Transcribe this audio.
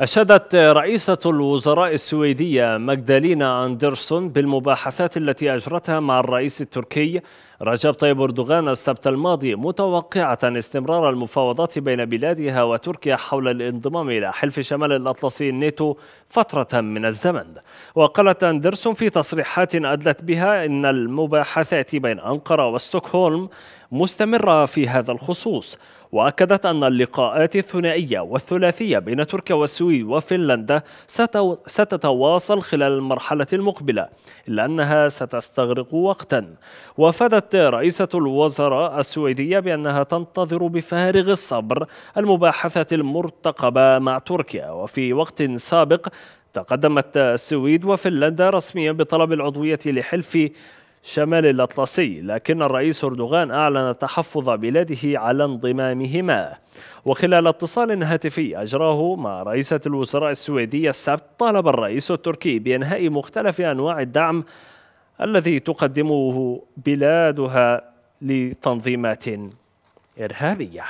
أشادت رئيسة الوزراء السويدية ماجدالينا أندرسون بالمباحثات التي أجرتها مع الرئيس التركي رجب طيب أردوغان السبت الماضي متوقعة استمرار المفاوضات بين بلادها وتركيا حول الانضمام إلى حلف شمال الأطلسي الناتو فترة من الزمن وقالت أندرسون في تصريحات أدلت بها أن المباحثات بين أنقرة وستوكهولم مستمرة في هذا الخصوص وأكدت أن اللقاءات الثنائية والثلاثية بين تركيا والسويد وفنلندا ستتواصل خلال المرحلة المقبلة إلا أنها ستستغرق وقتا وافادت رئيسة الوزراء السويدية بأنها تنتظر بفارغ الصبر المباحثة المرتقبة مع تركيا وفي وقت سابق تقدمت السويد وفنلندا رسميا بطلب العضوية لحلف شمال الأطلسي لكن الرئيس أردوغان أعلن تحفظ بلاده على انضمامهما وخلال اتصال هاتفي أجراه مع رئيسة الوزراء السويدية السبت طالب الرئيس التركي بإنهاء مختلف أنواع الدعم الذي تقدمه بلادها لتنظيمات إرهابية